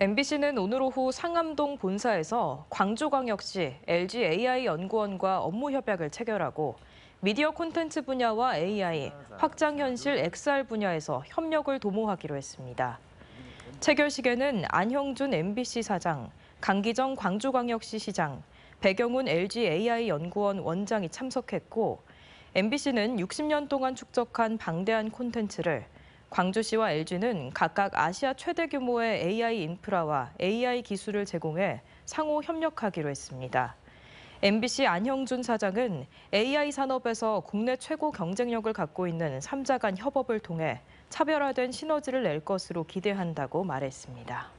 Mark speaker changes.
Speaker 1: MBC는 오늘 오후 상암동 본사에서 광주광역시 LG AI 연구원과 업무 협약을 체결하고 미디어 콘텐츠 분야와 AI, 확장현실 XR 분야에서 협력을 도모하기로 했습니다. 체결식에는 안형준 MBC 사장, 강기정 광주광역시 시장, 배경훈 LG AI 연구원 원장이 참석했고 MBC는 60년 동안 축적한 방대한 콘텐츠를 광주시와 LG는 각각 아시아 최대 규모의 AI 인프라와 AI 기술을 제공해 상호 협력하기로 했습니다. MBC 안형준 사장은 AI 산업에서 국내 최고 경쟁력을 갖고 있는 3자 간 협업을 통해 차별화된 시너지를 낼 것으로 기대한다고 말했습니다.